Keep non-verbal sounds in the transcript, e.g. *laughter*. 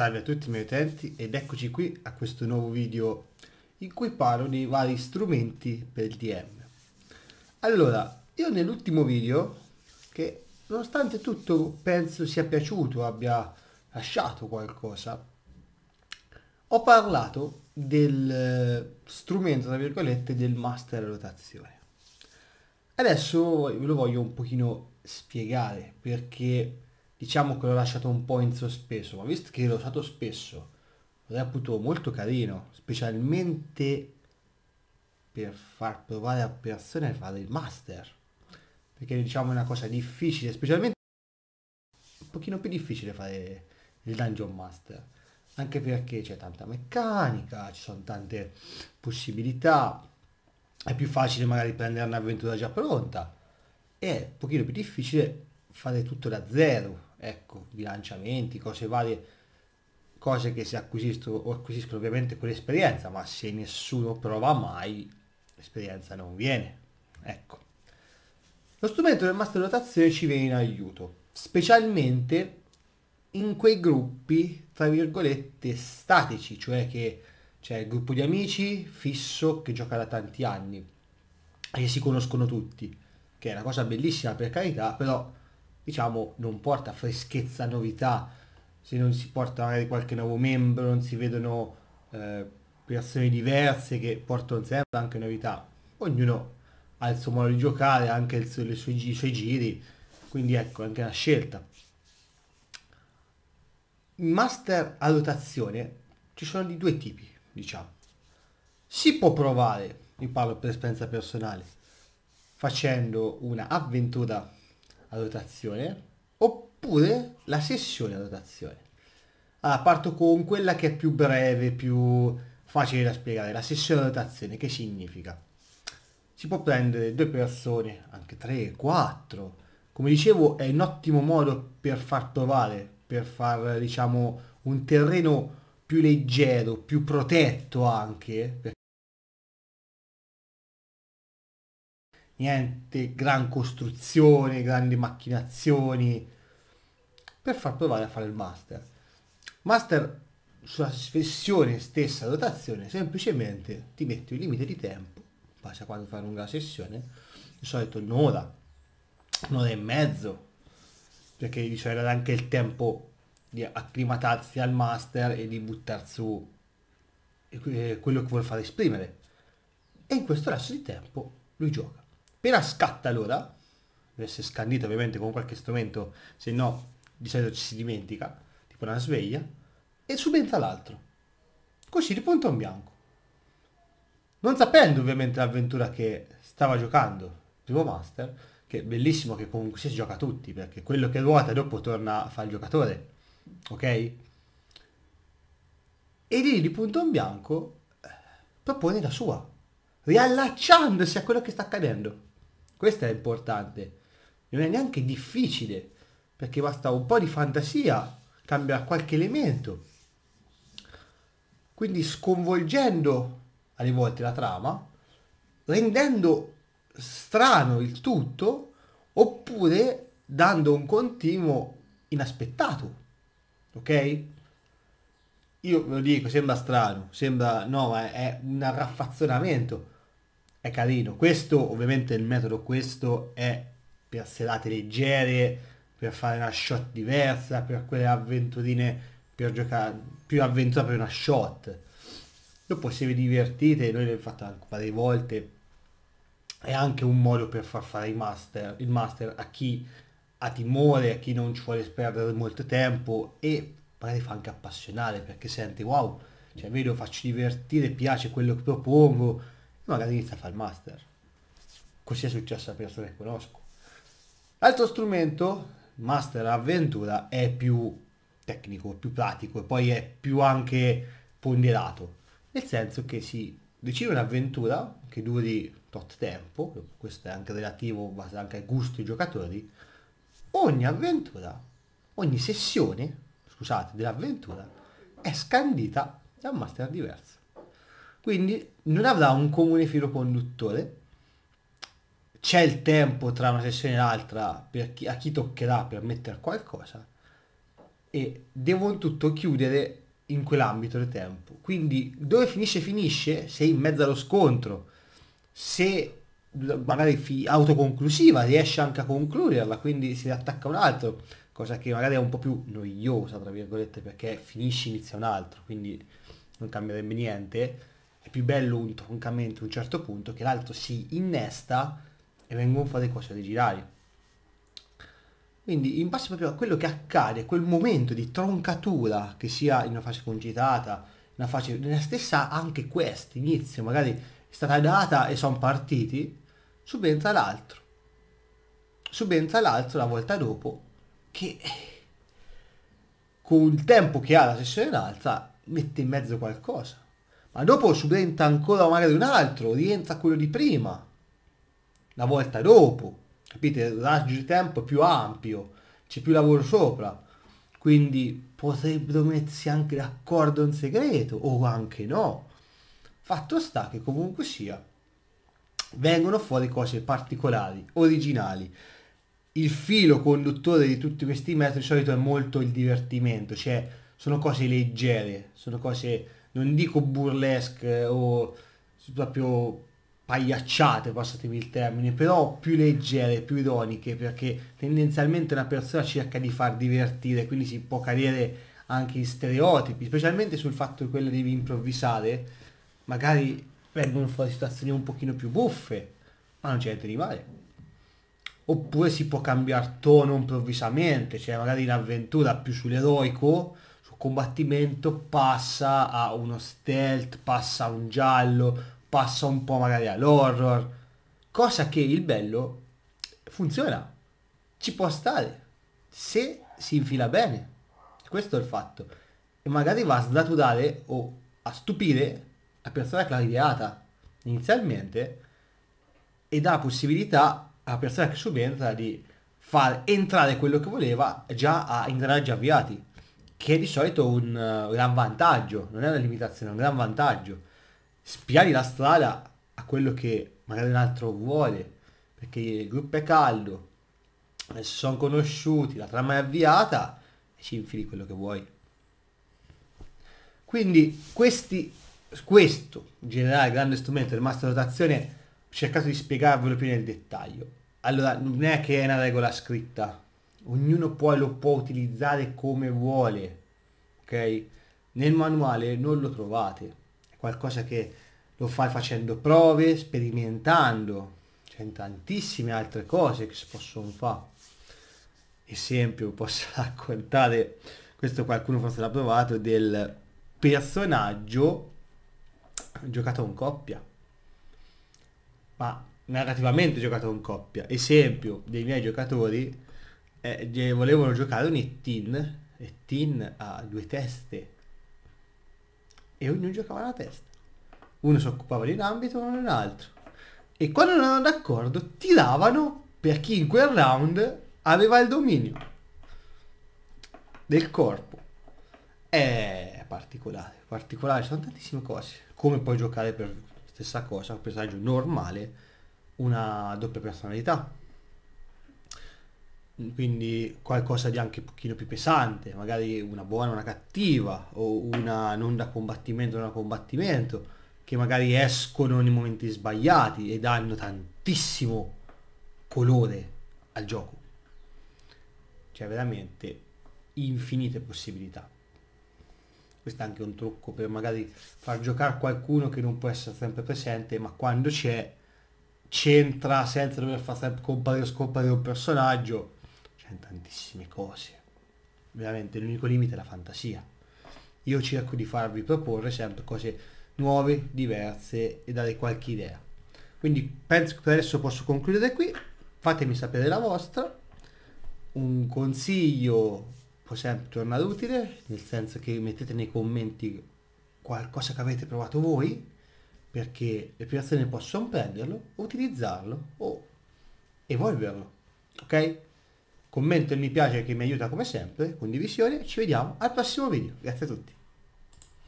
Salve a tutti i miei utenti ed eccoci qui a questo nuovo video in cui parlo dei vari strumenti per il DM. Allora, io nell'ultimo video, che nonostante tutto penso sia piaciuto, abbia lasciato qualcosa, ho parlato del eh, strumento, tra virgolette, del master rotazione. Adesso ve lo voglio un pochino spiegare perché diciamo che l'ho lasciato un po' in sospeso, ma visto che l'ho usato spesso, l'ho reputo molto carino, specialmente per far provare a persone a fare il master, perché diciamo è una cosa difficile, specialmente un pochino più difficile fare il dungeon master, anche perché c'è tanta meccanica, ci sono tante possibilità, è più facile magari prendere un'avventura già pronta, è un pochino più difficile fare tutto da zero, ecco, bilanciamenti, cose varie, cose che si acquisiscono, acquisiscono ovviamente con l'esperienza, ma se nessuno prova mai, l'esperienza non viene, ecco. Lo strumento del master rotazione ci viene in aiuto, specialmente in quei gruppi, tra virgolette, statici, cioè che c'è il gruppo di amici fisso che gioca da tanti anni e si conoscono tutti, che è una cosa bellissima per carità, però diciamo, non porta freschezza, novità, se non si porta magari qualche nuovo membro, non si vedono eh, persone diverse che portano sempre anche novità. Ognuno ha il suo modo di giocare, anche il suo, sue, i suoi giri, quindi ecco, anche una scelta. Master a rotazione ci sono di due tipi, diciamo. Si può provare, mi parlo per esperienza personale, facendo una avventura a rotazione oppure la sessione a rotazione. Allora, parto con quella che è più breve, più facile da spiegare, la sessione a rotazione, che significa? Si può prendere due persone, anche tre, quattro. Come dicevo, è un ottimo modo per far provare, per far, diciamo, un terreno più leggero, più protetto anche, niente gran costruzione, grandi macchinazioni, per far provare a fare il master. Master sulla sessione stessa dotazione, semplicemente ti metti un limite di tempo, passa quando fai lunga sessione, di solito un'ora, un'ora e mezzo, perché gli era anche il tempo di acclimatarsi al master e di buttare su quello che vuole far esprimere. E in questo lasso di tempo lui gioca. Appena scatta l'ora, deve essere scandita ovviamente con qualche strumento, se no di solito ci si dimentica, tipo una sveglia, e subentra l'altro. Così di punto in bianco. Non sapendo ovviamente l'avventura che stava giocando, primo master, che è bellissimo che comunque si gioca tutti, perché quello che ruota dopo torna a fare il giocatore, ok? E lì di punto in bianco propone la sua, riallacciandosi a quello che sta accadendo. Questo è importante. Non è neanche difficile, perché basta un po' di fantasia, cambia qualche elemento. Quindi sconvolgendo alle volte la trama, rendendo strano il tutto, oppure dando un continuo inaspettato. Ok? Io ve lo dico, sembra strano, sembra no, ma è un raffazzonamento è carino. Questo ovviamente il metodo questo è per serate leggere, per fare una shot diversa, per quelle avventurine, per giocare più avventura per una shot. Dopo se vi divertite, noi l'abbiamo anche varie volte, è anche un modo per far fare il master, il master a chi ha timore, a chi non ci vuole perdere molto tempo e magari fa anche appassionare perché sente wow, cioè vedo, faccio divertire, piace quello che propongo, magari inizia a fare il master. Così è successo a persone che conosco. L'altro strumento, master avventura, è più tecnico, più pratico e poi è più anche ponderato. Nel senso che si decide un'avventura che duri tot tempo, questo è anche relativo, basta anche ai gusti dei giocatori, ogni avventura, ogni sessione, scusate, dell'avventura è scandita da un master diverso. Quindi non avrà un comune filo conduttore. C'è il tempo tra una sessione e l'altra chi, a chi toccherà per mettere qualcosa e devo tutto chiudere in quell'ambito del tempo. Quindi dove finisce finisce, se in mezzo allo scontro, se magari autoconclusiva, riesce anche a concluderla, quindi si attacca un altro, cosa che magari è un po' più noiosa, tra virgolette, perché finisce inizia un altro, quindi non cambierebbe niente è più bello un troncamento a un certo punto che l'altro si innesta e vengono fuori cose girare. Quindi in base proprio a quello che accade, quel momento di troncatura, che sia in una fase concitata, una fase nella stessa, anche questo inizio, magari è stata data e sono partiti, subentra l'altro. Subentra l'altro la volta dopo che con il tempo che ha la sessione d'alza mette in mezzo qualcosa ma dopo subentra ancora magari un altro, rientra quello di prima, la volta dopo, capite? Il raggio di tempo è più ampio, c'è più lavoro sopra, quindi potrebbero mettersi anche d'accordo in segreto, o anche no. Fatto sta che comunque sia, vengono fuori cose particolari, originali. Il filo conduttore di tutti questi metodi di solito è molto il divertimento, cioè sono cose leggere, sono cose non dico burlesque o proprio pagliacciate, passatemi il termine, però più leggere, più ironiche, perché tendenzialmente una persona cerca di far divertire, quindi si può cadere anche in stereotipi, specialmente sul fatto che quello devi improvvisare, magari vengono fuori situazioni un pochino più buffe, ma non c'è niente di male. Oppure si può cambiare tono improvvisamente, cioè magari in avventura più sull'eroico, combattimento passa a uno stealth, passa a un giallo, passa un po' magari all'horror, cosa che il bello funziona, ci può stare, se si infila bene, questo è il fatto, e magari va a sdatudare o a stupire la persona che l'ha ideata inizialmente e dà la possibilità alla persona che subentra di far entrare quello che voleva già a ingranaggi avviati che è di solito un eh, gran vantaggio, non è una limitazione, è un gran vantaggio. Spiari la strada a quello che magari un altro vuole, perché il gruppo è caldo, eh, si sono conosciuti, la trama è avviata e ci infili quello che vuoi. Quindi questi, questo in generale grande strumento del master rotazione ho cercato di spiegarvelo più nel dettaglio. Allora non è che è una regola scritta, ognuno poi lo può utilizzare come vuole, ok? Nel manuale non lo trovate, è qualcosa che lo fai facendo prove, sperimentando, c'è tantissime altre cose che si possono fare. Esempio, *laughs* posso raccontare, questo qualcuno forse l'ha provato, del personaggio giocato in coppia, ma narrativamente giocato in coppia. Esempio, dei miei giocatori eh, volevano giocare un e Tin ha due teste e ognuno giocava una testa. Uno si occupava di un ambito, uno un altro. E quando non erano d'accordo tiravano per chi in quel round aveva il dominio del corpo. È particolare, particolare, sono tantissime cose. Come puoi giocare per stessa cosa, un personaggio normale, una doppia personalità quindi qualcosa di anche un pochino più pesante, magari una buona, una cattiva, o una non da combattimento, non da combattimento, che magari escono nei momenti sbagliati e danno tantissimo colore al gioco. Cioè veramente infinite possibilità. Questo è anche un trucco per magari far giocare qualcuno che non può essere sempre presente, ma quando c'è, c'entra senza dover far sempre comparire o scomparire un personaggio tantissime cose. Veramente l'unico limite è la fantasia. Io cerco di farvi proporre sempre cose nuove, diverse e dare qualche idea. Quindi penso che adesso posso concludere qui, fatemi sapere la vostra. Un consiglio può sempre tornare utile, nel senso che mettete nei commenti qualcosa che avete provato voi, perché le persone possono prenderlo, utilizzarlo o evolverlo. Ok? commento e mi piace che mi aiuta come sempre, condivisione, ci vediamo al prossimo video, grazie a tutti.